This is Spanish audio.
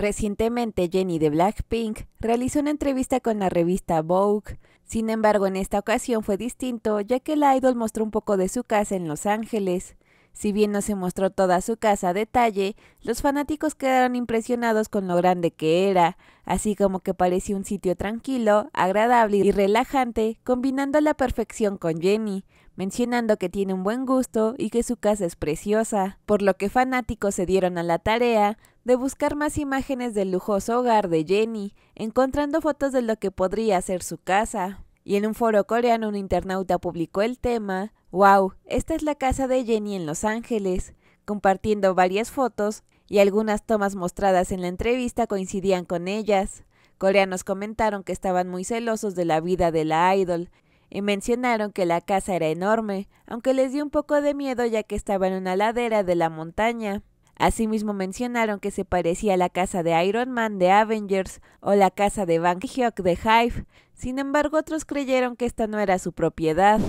Recientemente Jenny de Blackpink realizó una entrevista con la revista Vogue. Sin embargo, en esta ocasión fue distinto, ya que la idol mostró un poco de su casa en Los Ángeles. Si bien no se mostró toda su casa a detalle, los fanáticos quedaron impresionados con lo grande que era, así como que parecía un sitio tranquilo, agradable y relajante, combinando la perfección con Jenny, mencionando que tiene un buen gusto y que su casa es preciosa, por lo que fanáticos se dieron a la tarea de buscar más imágenes del lujoso hogar de Jenny, encontrando fotos de lo que podría ser su casa. Y en un foro coreano un internauta publicó el tema, wow, esta es la casa de Jenny en Los Ángeles, compartiendo varias fotos y algunas tomas mostradas en la entrevista coincidían con ellas. Coreanos comentaron que estaban muy celosos de la vida de la idol y mencionaron que la casa era enorme, aunque les dio un poco de miedo ya que estaba en una ladera de la montaña. Asimismo mencionaron que se parecía a la casa de Iron Man de Avengers o la casa de Van Hyuk de Hive. Sin embargo, otros creyeron que esta no era su propiedad.